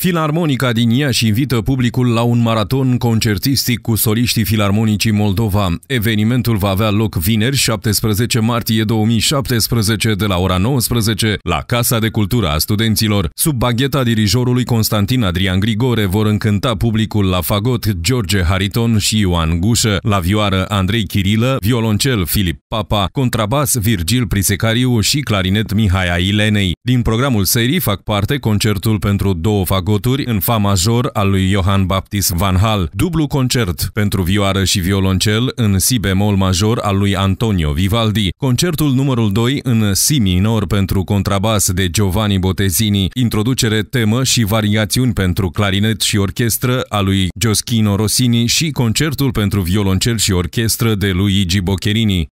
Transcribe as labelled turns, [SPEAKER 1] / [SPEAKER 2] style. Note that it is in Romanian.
[SPEAKER 1] Filarmonica din Iași invită publicul la un maraton concertistic cu soliștii Filarmonicii Moldova. Evenimentul va avea loc vineri 17 martie 2017 de la ora 19 la Casa de Cultură a Studenților. Sub bagheta dirijorului Constantin Adrian Grigore vor încânta publicul la fagot George Hariton și Ioan Gușă, la vioară Andrei Chirilă, violoncel Filip Papa, contrabas Virgil Prisecariu și clarinet Mihai Ilenei. Din programul serii fac parte concertul pentru două fagot Goturi în fa major al lui Johann Baptist van Hal, dublu concert pentru vioară și violoncel în si bemol major al lui Antonio Vivaldi, concertul numărul 2 în si minor pentru contrabas de Giovanni Bottesini, introducere, temă și variațiuni pentru clarinet și orchestră a lui Gioschino Rossini și concertul pentru violoncel și orchestră de Luigi Boccherini.